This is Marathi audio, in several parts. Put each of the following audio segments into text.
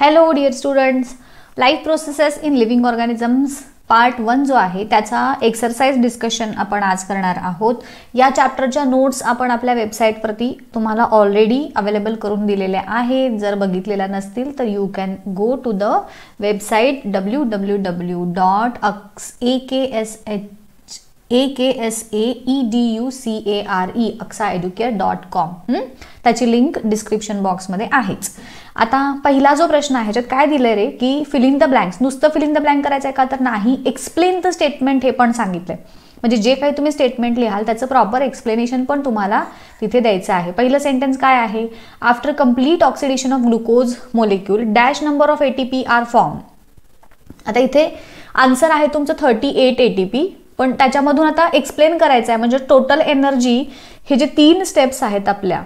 hello dear students life processes in living organisms part one जो आहे त्याचा एक्सरसाइज डिस्कशन आपण आज करणार आहोत या चॅप्टरच्या नोट्स आपण आपल्या वेबसाईटवरती तुम्हाला ऑलरेडी अवेलेबल करून दिलेल्या आहेत जर बघितलेल्या नसतील तर you can go to the website W W W dot aks A K S H A K S A E D U C A R E aksa educare dot com त्याची लिंक डिस्क्रिप्शन बॉक्समध्ये आहेच आता पहिला जो प्रश्न आहे ह्याच्यात काय दिले रे की फिलिंग द ब्लँक्स नुसतं फिलिंग द ब्लँक करायचं आहे का तर नाही एक्सप्लेन द स्टेटमेंट हे पण सांगितलंय म्हणजे जे काही तुम्ही स्टेटमेंट लिहाल त्याचं प्रॉपर एक्सप्लेनेशन पण तुम्हाला तिथे द्यायचं आहे पहिलं सेंटेन्स काय आहे after complete oxidation of glucose molecule dash number of A T P R form आता इथे आन्सर आहे तुमचं thirty eight A T P पण त्याच्यामधून आता एक्सप्लेन करायचं आहे म्हणजे टोटल एनर्जी हे जे तीन स्टेप्स आहेत आपल्या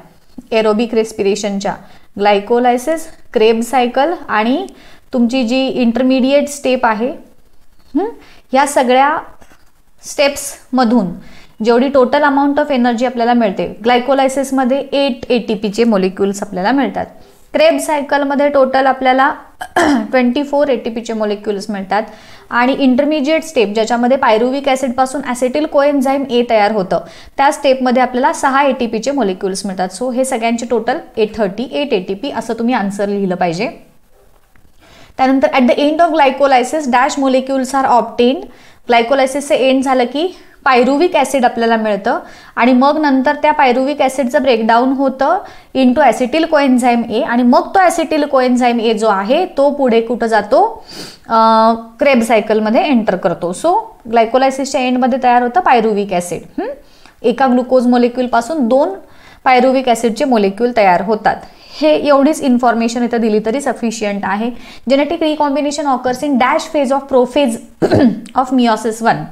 एरोबिक रेस्पिरेशनच्या ग्लायकोलायसिस क्रेब सायकल आणि तुमची जी इंटरमिडिएट स्टेप आहे ह्या सगळ्या स्टेप्समधून जेवढी टोटल अमाऊंट ऑफ एनर्जी आपल्याला मिळते ग्लायकोलायसिसमध्ये एट ए टी पीचे मोलिक्युल्स आपल्याला मिळतात क्रेब सायकलमध्ये टोटल आपल्याला ट्वेंटी फोर एटीपीचे मोलिक्युल्स मिळतात आणि इंटरमिजिएट स्टेप ज्याच्यामध्ये पायरुविक ॲसिडपासून ॲसिटिल कोएन्झाईम ए तयार होतं त्या स्टेपमध्ये आपल्याला सहा एटीपीचे मोलिक्युल्स मिळतात सो हे सगळ्यांचे total A thirty eight ATP असं तुम्ही आन्सर लिहिलं पाहिजे त्यानंतर at the end of glycolysis dash molecules are obtain ग्लायकोलायसिसचं एंड झालं की पायरुविक ॲसिड आपल्याला मिळतं आणि मग नंतर त्या पायरुविक ॲसिडचं ब्रेकडाऊन होतं टू ॲसिटिल कोएन्झाईम ए आणि मग तो ॲसिटिल कोएन्झाईम ए जो आहे तो पुढे कुठं जातो क्रेब सायकलमध्ये एंटर करतो सो ग्लायकोलायसिसच्या एंडमध्ये तयार होतं पायरुविक ॲसिड एका ग्लुकोज मोलेक्यूलपासून दोन पायरुविक ॲसिडचे मोलेक्यूल तयार होतात हे एवढीच इन्फॉर्मेशन इथं दिली तरी सफिशियंट आहे genetic recombination occurs in dash phase of prophase of meiosis one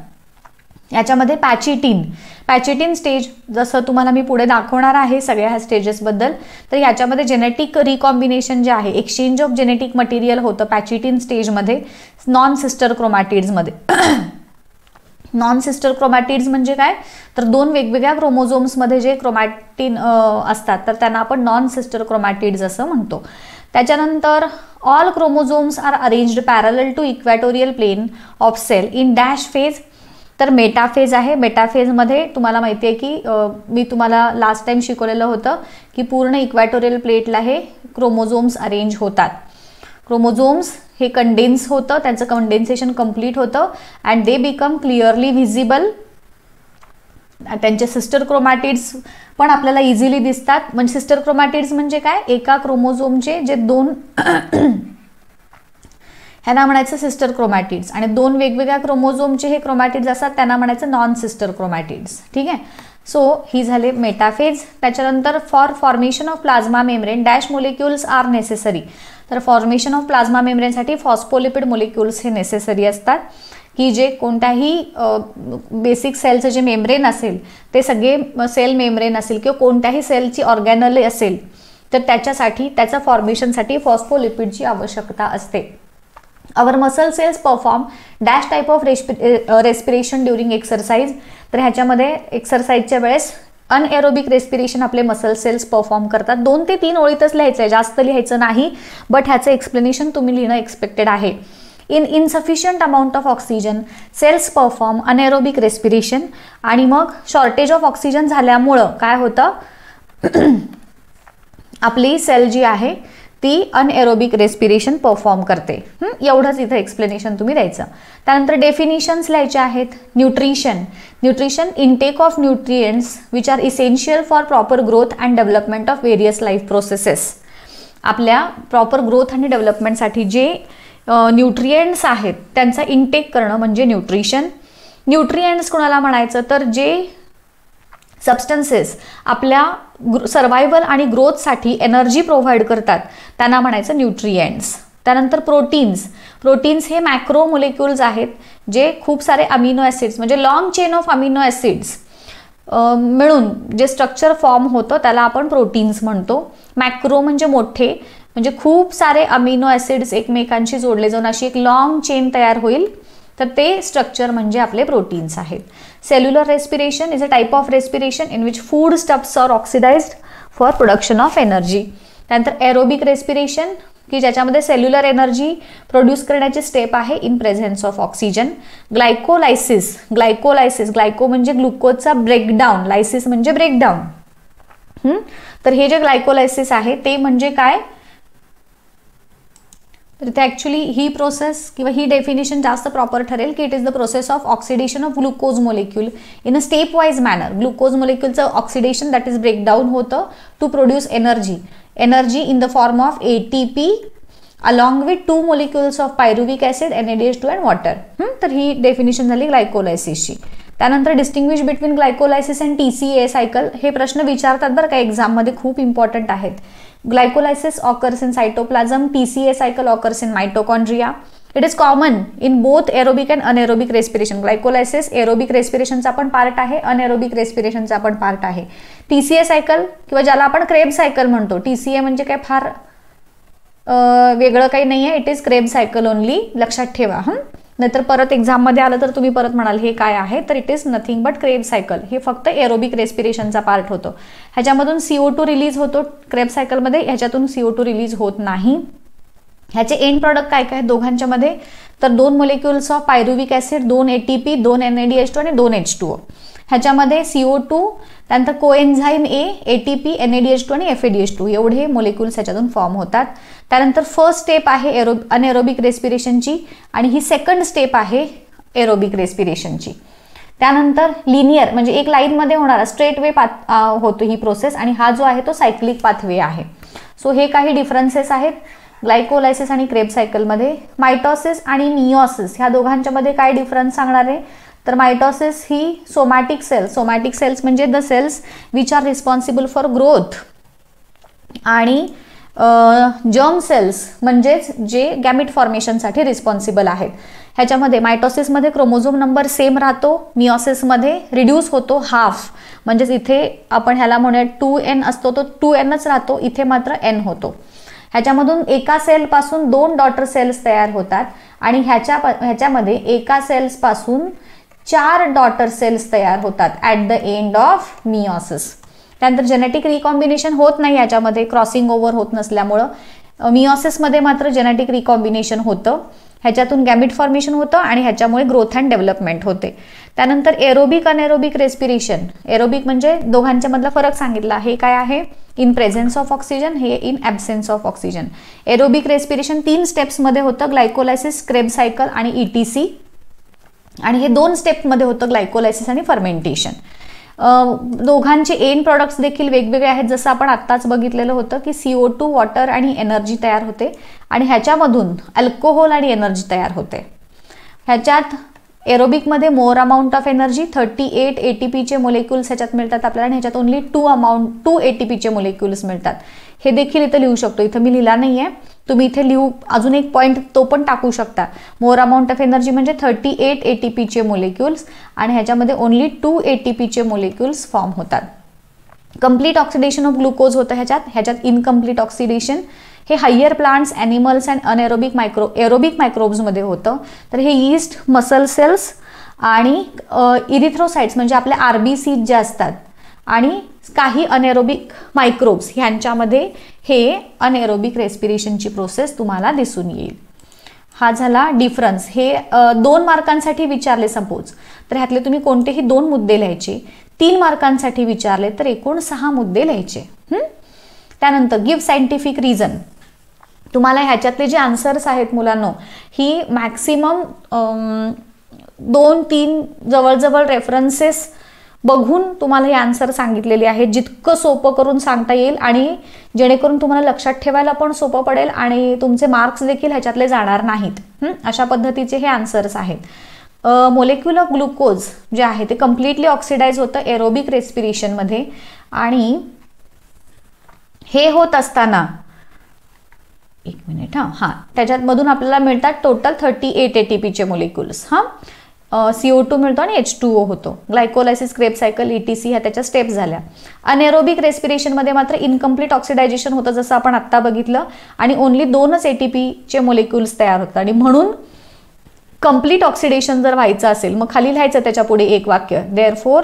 याच्यामध्ये पॅचिटीन पॅचिटीन स्टेज जसं तुम्हाला मी पुढे दाखवणार आहे सगळ्या ह्या स्टेजेसबद्दल तर याच्यामध्ये जेनेटिक रिकॉम्बिनेशन जे आहे एक्सचेंज ऑफ जेनेटिक मटेरियल होतं पॅचिटीन स्टेजमध्ये नॉन सिस्टर क्रोमॅटिड्समध्ये नॉन सिस्टर क्रोमॅटिड्स म्हणजे काय तर दोन वेगवेगळ्या क्रोमोझोम्समध्ये जे क्रोमॅटिन असतात तर त्यांना आपण नॉन सिस्टर क्रोमॅटिड्स असं म्हणतो त्याच्यानंतर all chromosomes are arranged parallel to equatorial plane of cell in dash phase तर मेटाफेज आहे मेटाफेजमध्ये तुम्हाला माहिती आहे की मी तुम्हाला लास्ट टाइम शिकवलेलं होतं की पूर्ण इक्वॅटोरियल प्लेटला हे क्रोमोझोम्स अरेंज होतात क्रोमोझोम्स हे कंडेन्स होतं त्यांचं कंडेन्सेशन कम्प्लीट होतं and they become clearly visible त्यांचे सिस्टर क्रोमॅटिड्स पण आपल्याला इझिली दिसतात म्हणजे सिस्टर क्रोमॅटिड्स म्हणजे काय एका क्रोमोझोमचे जे दोन ह्यांना म्हणायचं सिस्टर क्रोमॅटिड्स आणि दोन वेगवेगळ्या क्रोमोझोमचे हे क्रोमॅटिड्स असतात त्यांना म्हणायचं नॉन सिस्टर क्रोमॅटिड्स ठीक आहे सो ही झाले मेटाफेज त्याच्यानंतर for formation of plasma membrane dash molecules are necessary तर फॉर्मेशन ऑफ प्लाझ्मा मेम्ब्रेनसाठी फॉस्फोलिपिड मोलिक्युल्स हे नेसेसरी असतात की जे कोणत्याही बेसिक सेलचं जे मेम्ब्रेन असेल ते सगळे सेल मेम्ब्रेन असेल किंवा कोणत्याही सेलची ऑर्गॅनल असेल तर त्याच्यासाठी त्याचं फॉर्मेशनसाठी फॉस्फोलिपिडची आवश्यकता असते our muscle cells perform dash type of respi respiration during exercise तर ह्याच्यामध्ये एक्सरसाइजच्या वेळेस अनएरोबिक रेस्पिरेशन आपले मसल सेल्स परफॉर्म करतात दोन ते तीन ओळीतच लिहायचं आहे जास्त लिहायचं नाही बट ह्याचं एक्सप्लेनेशन तुम्ही लिहिणं एक्सपेक्टेड आहे in insufficient amount of oxygen cells perform anaerobic respiration आणि मग शॉर्टेज ऑफ ऑक्सिजन झाल्यामुळं काय होतं आपली सेल जी आहे ती अनएरोबिक रेस्पिरेशन परफॉर्म करते एवढंच इथं एक्सप्लेनेशन तुम्ही द्यायचं त्यानंतर डेफिनिशन्स लिहायचे आहेत nutrition nutrition intake of nutrients which are essential for proper growth and development of various life processes आपल्या प्रॉपर ग्रोथ आणि डेव्हलपमेंटसाठी जे न्यूट्रिएंट्स आहेत त्यांचा इनटेक करणं म्हणजे न्यूट्रिशन न्यूट्रिएंट्स कोणाला म्हणायचं तर जे सबस्टन्सेस आपल्या ग्रो सर्वायवल आणि ग्रोथसाठी एनर्जी प्रोव्हाइड करतात त्यांना म्हणायचं न्यूट्रिएंट्स त्यानंतर प्रोटीन्स प्रोटीन्स हे मॅक्रो मोलेक्युल्स आहेत जे खूप सारे अमिनो ॲसिड्स म्हणजे long chain of amino acids मिळून जे स्ट्रक्चर फॉर्म होतं त्याला आपण प्रोटीन्स म्हणतो मॅक्रो म्हणजे मोठे म्हणजे खूप सारे अमिनो ॲसिड्स एकमेकांशी जोडले जाऊन अशी एक लॉंग चेन तयार होईल तर ते स्ट्रक्चर म्हणजे आपले प्रोटीन्स आहेत cellular respiration is a type of respiration in which food stuffs are oxidised for production of energy त्यानंतर एरोबिक रेस्पिरेशन की ज्याच्यामध्ये सेल्युलर एनर्जी प्रोड्यूस करण्याची स्टेप आहे in presence of oxygen glycolysis glycolysis glyco म्हणजे ग्लुकोजचा ब्रेकडाऊन लायसिस म्हणजे ब्रेकडाऊन तर हे जे ग्लायकोलायसिस आहे ते म्हणजे काय तर इथे ॲक्च्युली ही प्रोसेस किंवा ही डेफिनेशन जास्त प्रॉपर ठरेल की it is the process of oxidation of glucose molecule in a stepwise manner glucose मोलेक्युलचं ऑक्सिडेशन दॅट इज ब्रेकडाऊन होतं to produce energy energy in the form of A T P along with two molecules of pyruvic acid N two and water तर ही डेफिनेशन झाली ग्लायकोलायसिसची त्यानंतर distinguish between glycolysis and T C A cycle हे प्रश्न विचारतात बरं का एक्झाममध्ये खूप इम्पॉर्टंट आहेत glycolysis in cytoplasm in C A cycle occurs in mitochondria it is common in both aerobic and anaerobic respiration glycolysis aerobic रेस्पिरेशनचा पण पार्ट आहे अनएरोबिक रेस्पिरेशनचा पण पार्ट आहे टी सी ए सायकल किंवा ज्याला आपण क्रेब सायकल म्हणतो टी सी ए म्हणजे काय फार वेगळं काही नाही आहे it is Kreb cycle only लक्षात ठेवा हं नाहीतर परत एक्झाममध्ये आलं तर तुम्ही परत म्हणाल हे काय आहे तर it is nothing but Kreb cycle हे फक्त एरोबिक रेस्पिरेशनचा पार्ट होतो ह्याच्यामधून सीओ टू रिलीज होतो क्रेब सायकलमध्ये ह्याच्यातून सीओ टू रिलीज होत नाही ह्याचे एंड प्रॉडक्ट काय काय दोघांच्या मध्ये तर दोन मोलिक्युल्स ऑफ पायरुविक ऍसिड दोन एटीपी दोन एन ए एच टू आणि दोन एच टू ह्याच्यामध्ये सीओ टू त्यानंतर coenzyme A A T P N H two आणि एफ ए टू एवढे मोलेक्युल्स ह्याच्यातून फॉर्म होतात त्यानंतर फर्स्ट स्टेप आहे एरो अनएरोबिक रेस्पिरेशनची आणि ही सेकंड स्टेप आहे एरोबिक रेस्पिरेशनची त्यानंतर लिनियर म्हणजे एक लाईनमध्ये होणारा स्ट्रेट वे पाथ होतो ही प्रोसेस आणि हा जो आहे तो सायक्लिक पाथवे आहे सो हे काही डिफरन्सेस आहेत ग्लायकोलायसिस आणि क्रेप सायकलमध्ये मायटॉसिस आणि मिओसिस ह्या दोघांच्यामध्ये काय डिफरन्स सांगणार आहे तर मायटॉसिस ही सोमॅटिक सेल्स सोमॅटिक सेल्स म्हणजे the cells which are responsible for growth आणि जर्म सेल्स म्हणजेच जे गॅमिट फॉर्मेशनसाठी रिस्पॉन्सिबल आहेत ह्याच्यामध्ये मायटॉसिसमध्ये क्रोमोझोम नंबर सेम राहतो मिओसिसमध्ये रिड्यूस होतो हाफ म्हणजेच इथे आपण ह्याला म्हणूया टू एन असतो तो टू एनच राहतो इथे मात्र एन होतो ह्याच्यामधून एका सेलपासून दोन डॉटर सेल्स तयार होतात आणि ह्याच्या ह्याच्यामध्ये एका सेल्स पासून चार डॉटर सेल्स तयार होतात at the end of meiosis त्यानंतर जेनेटिक रिकॉम्बिनेशन होत नाही याच्यामध्ये क्रॉसिंग ओव्हर होत नसल्यामुळं मिओसिसमध्ये मात्र जेनेटिक रिकॉम्बिनेशन होतं ह्याच्यातून गॅमिट फॉर्मेशन होतं आणि ह्याच्यामुळे ग्रोथ अँड डेव्हलपमेंट होते त्यानंतर एरोबिक एरोबिक रेस्पिरेशन एरोबिक म्हणजे दोघांच्या मधला फरक सांगितला हे काय आहे इन प्रेझेन्स ऑफ ऑक्सिजन हे in absence of oxygen aerobic respiration तीन स्टेप्समध्ये होतं ग्लायकोलायसिस क्रेब सायकल आणि ईटीसी e आणि हे दोन स्टेपमध्ये होतं ग्लायकोलायसिस आणि फर्मेंटेशन दोघांचे एन प्रॉडक्ट्स देखील वेगवेगळे आहेत जसं आपण आत्ताच बघितलेलं होतं की सीओ टू वॉटर आणि एनर्जी तयार होते आणि ह्याच्यामधून अल्कोहोल आणि एनर्जी तयार होते ह्याच्यात एरोबिकमध्ये more amount of energy thirty eight A पीचे मोलेक्युल्स ह्याच्यात मिळतात आपल्याला आणि ह्याच्यात ओनली टू अमाऊंट टू एटीपीचे मोलेक्युल्स मिळतात हे देखील इथं लिहू शकतो इथं मी लिहिला नाही आहे तुम्ही इथे लिहू अजून एक पॉईंट तो पण टाकू शकता मोर अमाऊंट ऑफ एनर्जी म्हणजे थर्टी एट ए टी पीचे मोलेक्युल्स आणि ह्याच्यामध्ये ओन्ली टू ए टी पीचे मोलेक्युल्स फॉर्म होतात कम्प्लीट ऑक्सिडेशन ऑफ ग्लुकोज होतं ह्याच्यात ह्याच्यात इनकम्प्लीट ऑक्सिडेशन हे higher plants animals and anaerobic micro aerobic मायक्रोब्समध्ये होतं तर हे यीस्ट मसल सेल्स आणि इरिथ्रोसाइट्स म्हणजे आपल्या आरबीसी ज्या असतात आणि काही अनेरोबिक मायक्रोब्स ह्यांच्यामध्ये हे अनेरोबिक रेस्पिरेशनची प्रोसेस तुम्हाला दिसून येईल हा झाला डिफरन्स हे दोन मार्कांसाठी विचारले सपोज तर ह्यातले तुम्ही कोणतेही दोन मुद्दे लिहायचे तीन मार्कांसाठी विचारले तर एकूण सहा मुद्दे लिहायचे त्यानंतर गिव्ह सायंटिफिक रिझन तुम्हाला ह्याच्यातले जे आन्सर्स आहेत मुलांनो ही मॅक्सिमम दोन तीन जवळजवळ रेफरन्सेस बघून तुम्हाला हे आन्सर सांगितलेले आहे जितकं सोपं करून सांगता येईल आणि जेणेकरून तुम्हाला लक्षात ठेवायला पण सोपं पडेल आणि तुमचे मार्क्स देखील ह्याच्यातले जाणार नाहीत अशा पद्धतीचे हे आन्सर्स आहेत ऑफ ग्लुकोज जे आहे ते कम्प्लिटली ऑक्सिडाइज होतं एरोबिक रेस्पिरेशनमध्ये आणि हे होत असताना एक मिनिट हां हां मधून आपल्याला मिळतात total thirty eight A T पीचे मोलिक्युल्स हां सीओ टू मिळतो आणि एच टू ओ होतो ग्लायकोलायसिस क्रेप सायकल ईटीसी ह्या त्याच्या स्टेप्स झाल्या अनेरोबिक रेस्पिरेशनमध्ये मात्र इनकम्प्लीट ऑक्सिडायझेशन होतं जसं आपण आत्ता बघितलं आणि ओन्ली दोनच एटीपीचे मोलेक्युल्स तयार होतात आणि म्हणून कम्प्लीट ऑक्सिडेशन जर व्हायचं असेल मग खाली लिहायचं त्याच्यापुढे एक वाक्य therefore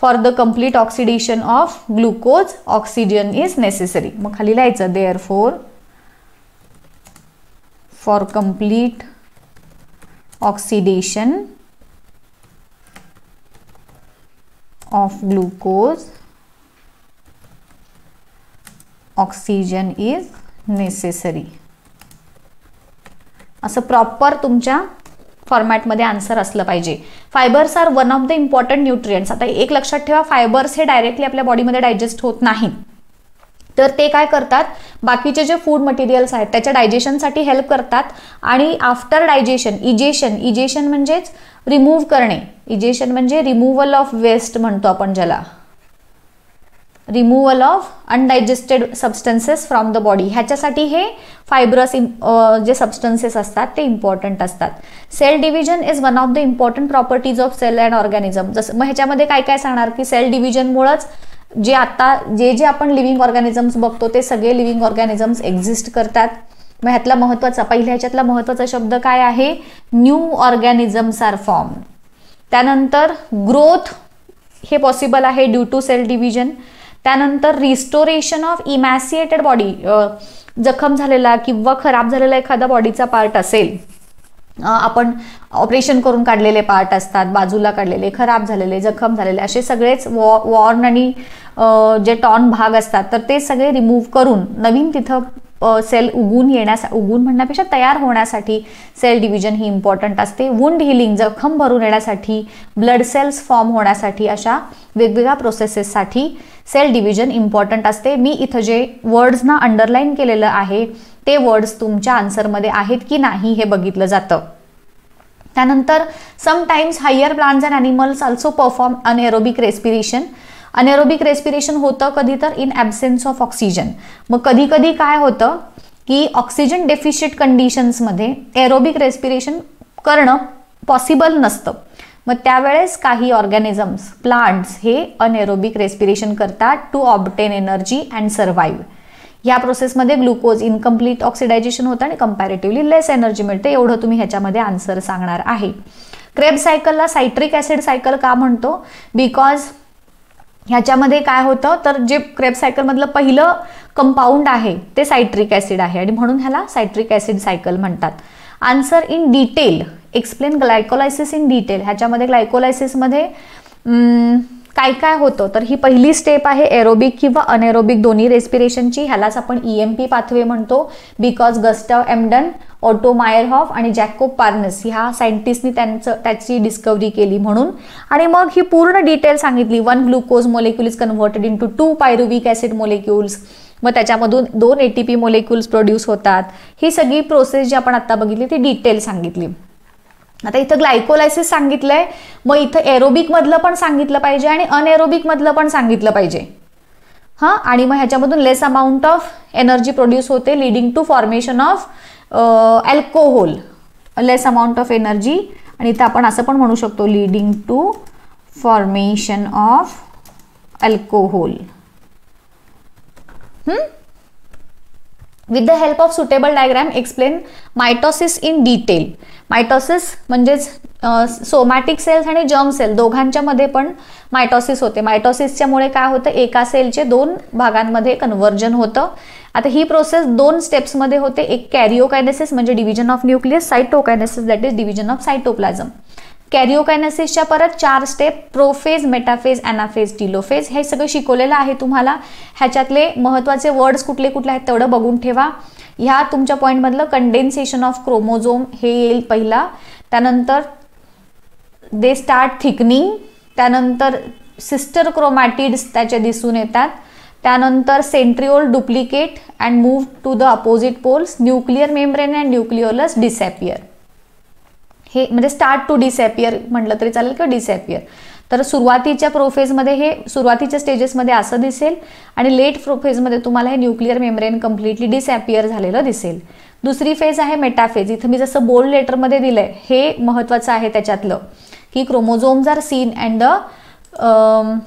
for the complete oxidation of glucose oxygen is necessary मग खाली लिहायचं therefore for complete oxidation of glucose oxygen is necessary असं प्रॉपर तुमच्या फॉर्मॅटमध्ये आन्सर असलं पाहिजे fibres are one of the important nutrients आता एक लक्षात ठेवा फायबर्स हे डायरेक्टली आपल्या बॉडीमध्ये डायजेस्ट होत नाही तर ते काय करतात बाकीचे जे फूड मटेरियल्स आहेत त्याच्या डायजेशनसाठी हेल्प करतात आणि आफ्टर डायजेशन इजेशन इजेशन म्हणजेच रिमूव्ह करणे इजेशन म्हणजे रिमूव्हल ऑफ वेस्ट म्हणतो आपण ज्याला removal of undigested substances from the body ह्याच्यासाठी हे फायब्रस जे सबस्टन्सेस असतात ते इम्पॉर्टंट असतात cell division is one of the important properties of cell and organism जसं मग ह्याच्यामध्ये काय काय सांगणार की सेल डिव्हिजनमुळंच जे आता जे जे आपण लिव्हिंग ऑर्गॅनिझम्स बघतो ते सगळे लिव्हिंग ऑर्गॅनिझम्स एक्झिस्ट करतात मग ह्यातला महत्वाचा पहिल्या ह्याच्यातला महत्त्वाचा शब्द काय आहे न्यू ऑर्गॅनिझम्स आर फॉर्म त्यानंतर ग्रोथ हे पॉसिबल आहे ड्यू टू सेल डिव्हिजन त्यानंतर रिस्टोरेशन ऑफ इमॅसिएटेड बॉडी जखम झालेला किंवा खराब झालेला एखादा बॉडीचा पार्ट असेल आपण ऑपरेशन करून काढलेले पार्ट असतात बाजूला काढलेले खराब झालेले जखम झालेले असे सगळेच वॉ वॉर्न आणि जे टॉन भाग असतात तर ते सगळे रिमूव्ह करून नवीन तिथं सेल उगून येण्यास उगून म्हणण्यापेक्षा तयार होण्यासाठी सेल डिव्हिजन ही इम्पॉर्टंट असते वुंड हिलिंग जखम भरून येण्यासाठी ब्लड सेल्स फॉर्म होण्यासाठी अशा वेगवेगळ्या प्रोसेसेससाठी सेल डिव्हिजन इम्पॉर्टंट असते मी इथं जे वर्ड्सना अंडरलाईन केलेलं आहे ते वर्ड्स तुमच्या आन्सरमध्ये आहेत की नाही हे बघितलं जातं त्यानंतर sometimes higher plants and animals also perform aerobic respiration anaerobic respiration होतं कधी तर इन ॲबसेन्स ऑफ ऑक्सिजन मग कधी कधी काय होतं की ऑक्सिजन डेफिशिट कंडिशन्समध्ये एरोबिक रेस्पिरेशन करणं पॉसिबल नसतं मग त्यावेळेस काही ऑर्गॅनिझम्स प्लांट्स हे अनएरोबिक रेस्पिरेशन करतात to obtain energy and survive ह्या प्रोसेसमध्ये ग्लुकोज इनकम्प्लीट ऑक्सिडायझेशन होतं आणि कम्पॅरेटिव्हली लेस एनर्जी मिळते एवढं तुम्ही ह्याच्यामध्ये आन्सर सांगणार आहे क्रेब सायकलला सायट्रिक ॲसिड सायकल का म्हणतो बिकॉज ह्याच्यामध्ये काय होतं तर जे क्रेप सायकलमधलं पहिलं कंपाऊंड आहे ते सायट्रिक ऍसिड आहे आणि म्हणून ह्याला सायट्रिक ऍसिड सायकल म्हणतात answer in detail explain glycolysis in detail ह्याच्यामध्ये ग्लायकोलायसिसमध्ये काय काय होतं तर ही पहिली स्टेप आहे एरोबिक किंवा अनएरोबिक दोन्ही रेस्पिरेशनची ह्यालाच आपण ई एम पी पाथवे म्हणतो because Gustav Embden Otto Meyerhof आणि जॅको पार्नस ह्या सायंटिस्टनी त्यांचं त्याची डिस्कवरी केली म्हणून आणि मग ही पूर्ण डिटेल सांगितली one glucose molecule is converted into pyruvic acid molecules मग त्याच्यामधून दोन A T P molecules produce होतात ही सगळी प्रोसेस जी आपण आत्ता बघितली ती डिटेल सांगितली आता इथं ग्लायकोलायसिस सांगितलंय मग इथं एरोबिकमधलं पण सांगितलं पाहिजे आणि अनएरोबिकमधलं पण सांगितलं पाहिजे हां आणि मग ह्याच्यामधून less amount of energy produce होते leading to formation of alcohol less amount of energy आणि इथं आपण असं पण म्हणू शकतो leading to formation of alcohol with the help of suitable diagram explain mitosis in detail mitosis म्हणजेच सोमॅटिक सेल्स आणि जर्म सेल दोघांच्या मध्ये पण मायटॉसिस होते मायटॉसिसच्यामुळे काय होतं एका सेलचे दोन भागांमध्ये कन्वर्जन होतं आता ही प्रोसेस दोन स्टेप्समध्ये होते एक कॅरिओकायनेसिस म्हणजे division of nucleus cytokinesis that is division of cytoplasm कॅरिओकायनसिसच्या परत चार step prophase metaphase anaphase telophase हे सगळं शिकवलेलं आहे तुम्हाला ह्याच्यातले महत्त्वाचे वर्ड्स कुठले कुठले आहेत तेवढं बघून ठेवा ह्या तुमच्या पॉईंटमधलं कंडेन्सेशन ऑफ क्रोमोझोम हे येईल पहिला त्यानंतर दे स्टार्ट थिकनिंग त्यानंतर सिस्टर क्रोमॅटिड्स त्याचे दिसून येतात त्यानंतर centriole duplicate and move to the opposite poles nuclear membrane and nucleolus disappear हे म्हणजे स्टार्ट टू डिसॅपियर म्हटलं तरी चालेल किंवा डिसॅपियर तर सुरुवातीच्या प्रोफेजमध्ये हे सुरुवातीच्या स्टेजेसमध्ये असं दिसेल आणि लेट प्रोफेजमध्ये तुम्हाला हे न्यूक्लिअर मेम्ब्रेन कम्प्लिटली डिसॅपियर झालेलं दिसेल दुसरी फेज आहे मेटाफेज इथं मी जसं बोल्ड लेटरमध्ये दिलं आहे हे महत्त्वाचं आहे त्याच्यातलं की chromosomes are seen and the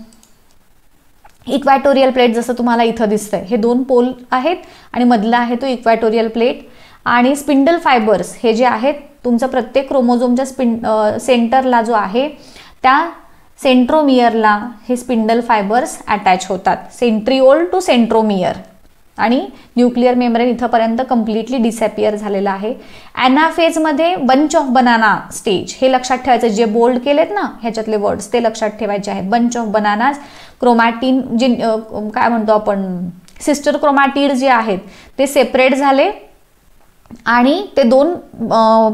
equatorial plate जसं तुम्हाला इथं दिसतंय हे दोन पोल आहेत आणि मधला आहे तो इक्वॅटोरियल प्लेट आणि स्पिंडल फायबर्स हे जे आहेत तुमचा प्रत्येक क्रोमोझोमच्या स्पिन सेंटरला जो आहे त्या सेंट्रोमियरला हे स्पिंडल फायबर्स अटॅच होतात सेंट्रिओल टू सेंट्रोमियर आणि न्यूक्लिअर मेम्ब्रेन इथंपर्यंत कम्प्लिटली डिसॅपियर झालेलं आहे ॲनाफेजमध्ये बंच ऑफ बनाना स्टेज हे लक्षात ठेवायचं जे बोल्ड केलेत ना ह्याच्यातले वर्ड्स ते लक्षात ठेवायचे आहेत बंच ऑफ बनानाज क्रोमॅटिन जे काय म्हणतो आपण सिस्टर क्रोमॅटिड जे आहेत ते सेपरेट झाले आणि ते दोन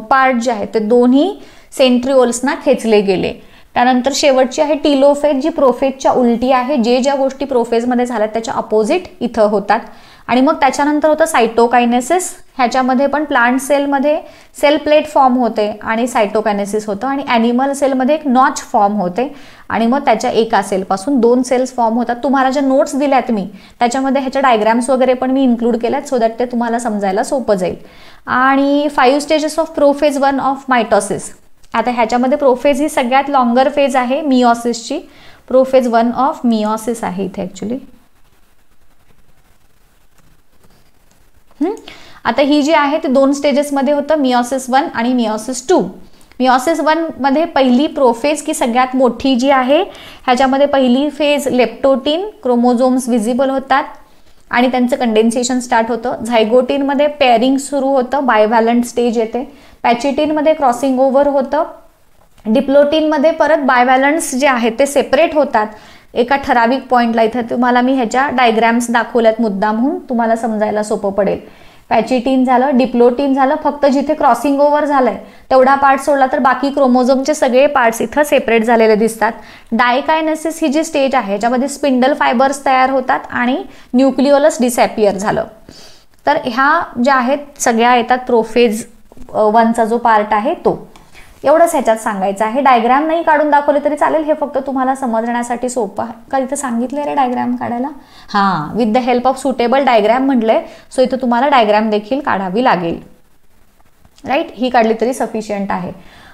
पार्ट जे आहेत ते दोन्ही सेंट्रिओल्सना खेचले गेले त्यानंतर शेवटची आहे टिलोफेज जी प्रोफेजच्या उलटी आहे जे ज्या गोष्टी प्रोफेजमध्ये झाल्या त्याच्या अपोजिट इथं होतात आणि मग त्याच्यानंतर होतं सायटोकायनेसिस ह्याच्यामध्ये पण प्लांट सेलमध्ये सेल प्लेट फॉर्म होते आणि सायटोकायनेसिस होतं आणि ॲनिमल सेलमध्ये एक नॉच फॉर्म होते आणि मग त्याच्या एका सेलपासून दोन सेल्स फॉर्म होतात तुम्हाला ज्या नोट्स दिल्यात मी त्याच्यामध्ये ह्याच्या डायग्राम्स वगैरे पण मी इन्क्लूड केल्यात सो दॅट ते तुम्हाला समजायला सोपं जाईल आणि five stages of prophase one of mitosis आता ह्याच्यामध्ये प्रोफेज ही सगळ्यात लॉंगर फेज आहे मिओसिसची प्रोफेज वन ऑफ मिओसिस आहे इथे ॲक्च्युली आता ही जी आहे ते दोन स्टेजेसमध्ये होतं मिओसिस वन आणि मिओसिस टू मिओसिस वनमध्ये पहिली प्रोफेज की सगळ्यात मोठी जी आहे ह्याच्यामध्ये पहिली फेज लेप्टोटीन क्रोमोझोम्स व्हिजिबल होतात आणि त्यांचं कंडेन्सेशन स्टार्ट होतं झायगोटीनमध्ये पेअरिंग सुरू होतं बायव्हॅलंट स्टेज येते पॅचिटीनमध्ये क्रॉसिंग ओव्हर होतं डिप्लोटीनमध्ये परत बायव्हॅलंट्स जे आहेत ते सेपरेट होतात एका ठराविक पॉईंटला इथं तुम्हाला मी ह्याच्या डायग्रॅम्स दाखवल्यात म्हणून तुम्हाला समजायला सोपं पडेल पॅचिटीन झालं डिप्लोटीन झालं फक्त जिथे क्रॉसिंग ओव्हर झालंय तेवढा पार्ट सोडला तर बाकी क्रोमोझोमचे सगळे पार्ट्स इथं सेपरेट झालेले दिसतात डायकायनसिस ही जी स्टेज आहे ज्यामध्ये स्पिंडल फायबर्स तयार होतात आणि न्यूक्लिओलस डिसॅपियर झालं तर ह्या ज्या आहेत सगळ्या येतात प्रोफेज वनचा जो पार्ट आहे तो एवढंच ह्याच्यात सांगायचं आहे डायग्रॅम नाही काढून दाखवले तरी चालेल हे फक्त तुम्हाला समजण्यासाठी सोपं आहे का इथं सांगितले रे डायग्रॅम काढायला हां with the help of suitable diagram म्हटलंय सो इथं तुम्हाला डायग्रॅम देखील काढावी लागेल राईट ही काढली तरी सफिशियंट आहे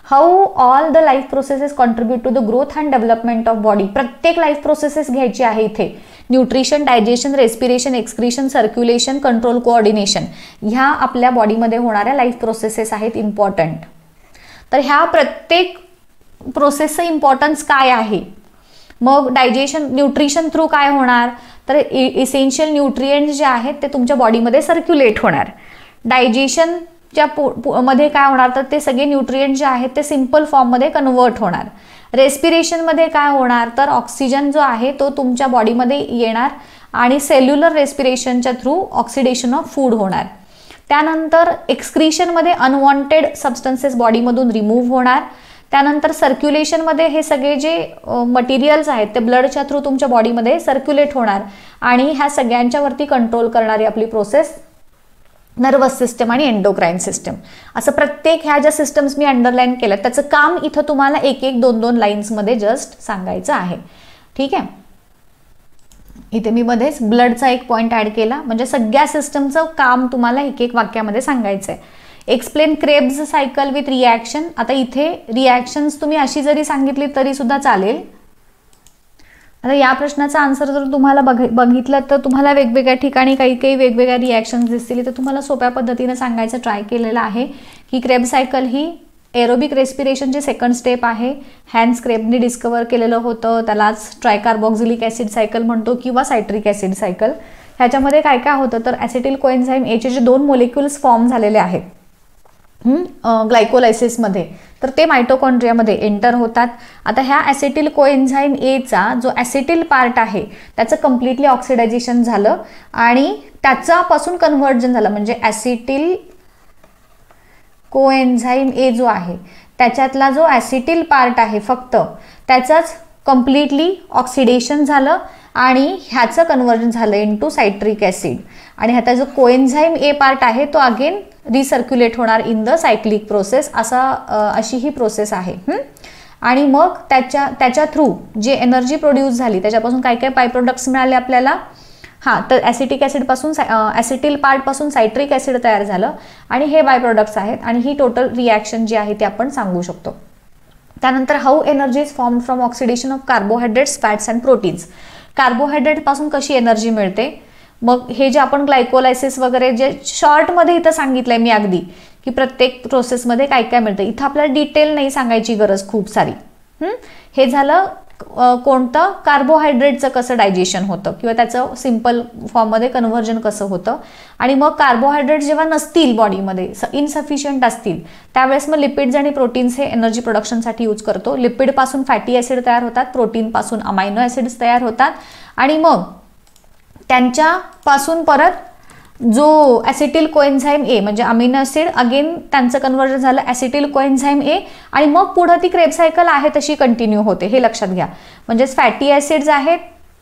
how all the life processes contribute to the growth and development of body प्रत्येक लाईफ प्रोसेसेस घ्यायची आहे इथे nutrition digestion respiration excretion circulation control coordination ह्या आपल्या बॉडीमध्ये होणाऱ्या लाईफ प्रोसेसेस आहेत इम्पॉर्टंट तर ह्या प्रत्येक प्रोसेसचं इम्पॉर्टन्स काय आहे मग डायजेशन न्यूट्रिशन थ्रू काय होणार तर इसेन्शियल e- न्यूट्रिएंट्स जे आहेत ते तुमच्या बॉडीमध्ये सर्क्युलेट होणार डायजेशन ज्या मध्ये काय होणार तर ते सगळे न्यूट्रिएंट जे आहेत ते सिम्पल फॉर्ममध्ये कन्वर्ट होणार रेस्पिरेशनमध्ये काय होणार तर ऑक्सिजन जो आहे तो तुमच्या बॉडीमध्ये येणार आणि सेल्युलर रेस्पिरेशनच्या थ्रू ऑक्सिडेशन ऑफ फूड होणार त्यानंतर एक्सक्रिशनमध्ये अनवॉन्टेड सबस्टन्सेस बॉडीमधून रिमूव्ह होणार त्यानंतर सर्क्युलेशनमध्ये हे सगळे जे मटेरियल्स आहेत ते ब्लडच्या थ्रू तुमच्या बॉडीमध्ये सर्क्युलेट होणार आणि ह्या सगळ्यांच्यावरती कंट्रोल करणारी आपली प्रोसेस नर्वस सिस्टम आणि एन्डोक्राईन सिस्टम असं प्रत्येक ह्या ज्या सिस्टम्स मी अंडरलाईन केल्या त्याचं काम इथं तुम्हाला एक एक दोन दोन लाईन्समध्ये जस्ट सांगायचं आहे ठीक आहे इथे मी मध्येच ब्लडचा एक पॉईंट ॲड केला म्हणजे सगळ्या सिस्टमचं काम तुम्हाला एक एक वाक्यामध्ये सांगायचं आहे explain Krebs cycle with reaction आता इथे रिॲक्शन्स तुम्ही अशी जरी सांगितली तरी सुद्धा चालेल आता या प्रश्नाचा आन्सर जर तुम्हाला बघ बघितलं तर तुम्हाला वेगवेगळ्या ठिकाणी काही काही वेगवेगळ्या रिॲक्शन्स दिसतील तर तुम्हाला सोप्या पद्धतीने सांगायचं ट्राय केलेलं आहे की क्रेब सायकल ही एरोबिक रेस्पिरेशनची सेकंड स्टेप आहे हँड स्क्रेपने डिस्कवर केलेलं होतं त्यालाच ट्रायकार्बॉक्झिलिक ॲसिड सायकल म्हणतो किंवा सायट्रिक ॲसिड सायकल ह्याच्यामध्ये काय काय होतं तर ॲसिटिल कोएन्झाईम एचे जे दोन मोलिक्युल्स फॉर्म झालेले आहेत ग्लायकोलायसिसमध्ये तर ते मायटोकॉन्ड्रियामध्ये एंटर होतात आता ह्या ॲसिटिल कोएन्झाईम एचा जो ॲसिटिल पार्ट आहे त्याचं कम्प्लिटली ऑक्सिडायझेशन झालं आणि त्याचापासून कन्व्हर्जन झालं म्हणजे ॲसिटिल कोएन्झाईम ए जो आहे त्याच्यातला जो ॲसिटील पार्ट आहे फक्त त्याचाच कम्प्लिटली ऑक्सिडेशन झालं आणि ह्याचं कन्वर्जन झालं टू सायट्रिक ॲसिड आणि ह्याचा जो कोएन्झाईम ए पार्ट आहे तो अगेन रिसर्क्युलेट होणार इन द सायक्लिक प्रोसेस असा अशी ही प्रोसेस आहे आणि मग त्याच्या त्याच्या थ्रू जे एनर्जी प्रोड्यूस झाली त्याच्यापासून काय काय बाय प्रोडक्ट्स मिळाले आपल्याला हां तर ॲसिटिक ॲसिडपासून ॲसिटिल पार्टपासून सायट्रिक ॲसिड तयार झालं आणि हे बाय प्रोडक्ट्स आहेत आणि ही टोटल रिॲक्शन जी आहे ती आपण सांगू शकतो त्यानंतर how energy is form from oxidation of carbohydrates fats and proteins कार्बोहायड्रेटपासून कशी एनर्जी मिळते मग हे जे आपण ग्लायकोलायसिस वगैरे जे शॉर्टमध्ये इथं सांगितलं मी अगदी की प्रत्येक प्रोसेसमध्ये काय काय मिळतं इथं आपल्याला डिटेल नाही सांगायची गरज खूप सारी हे झालं कोणतं कार्बोहायड्रेटचं कसं डायजेशन होतं किंवा त्याचं सिम्पल फॉर्ममध्ये कन्व्हर्जन कसं होतं आणि मग कार्बोहायड्रेट जेव्हा नसतील बॉडीमध्ये इनसफिशियंट असतील त्यावेळेस मग लिपिड्स आणि प्रोटीन्स हे एनर्जी प्रोडक्शनसाठी यूज करतो लिपिडपासून फॅटी ॲसिड तयार होतात प्रोटीनपासून अमायनो ॲसिड्स तयार होतात आणि मग त्यांच्यापासून परत जो ॲसिटिल कोएन्झाईम ए म्हणजे अमिनो ॲसिड अगेन त्यांचं कन्वर्जन झालं ॲसिटिल कोएन्झाईम ए आणि मग पुढं ती क्रेब सायकल आहे तशी कंटिन्यू होते हे लक्षात घ्या म्हणजेच फॅटी ॲसिड्स आहेत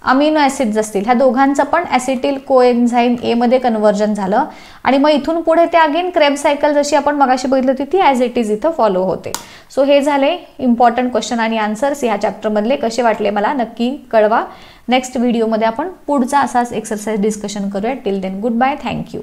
अमिनो ॲसिड्स असतील ह्या दोघांचं पण ॲसिटिल कोएन्झाईम एमध्ये कन्वर्जन झालं आणि मग इथून पुढे ते अगेन क्रेब सायकल जशी आपण मगाशी बघितली होती ती ॲज इट इज इथं फॉलो होते सो हे झाले इम्पॉर्टंट क्वेश्चन आणि आन्सर्स ह्या चॅप्टरमधले कसे वाटले मला नक्की कळवा नेक्स्ट व्हिडिओमध्ये आपण पुढचा असाच एक्सरसाइज डिस्कशन करूया till then good bye thank you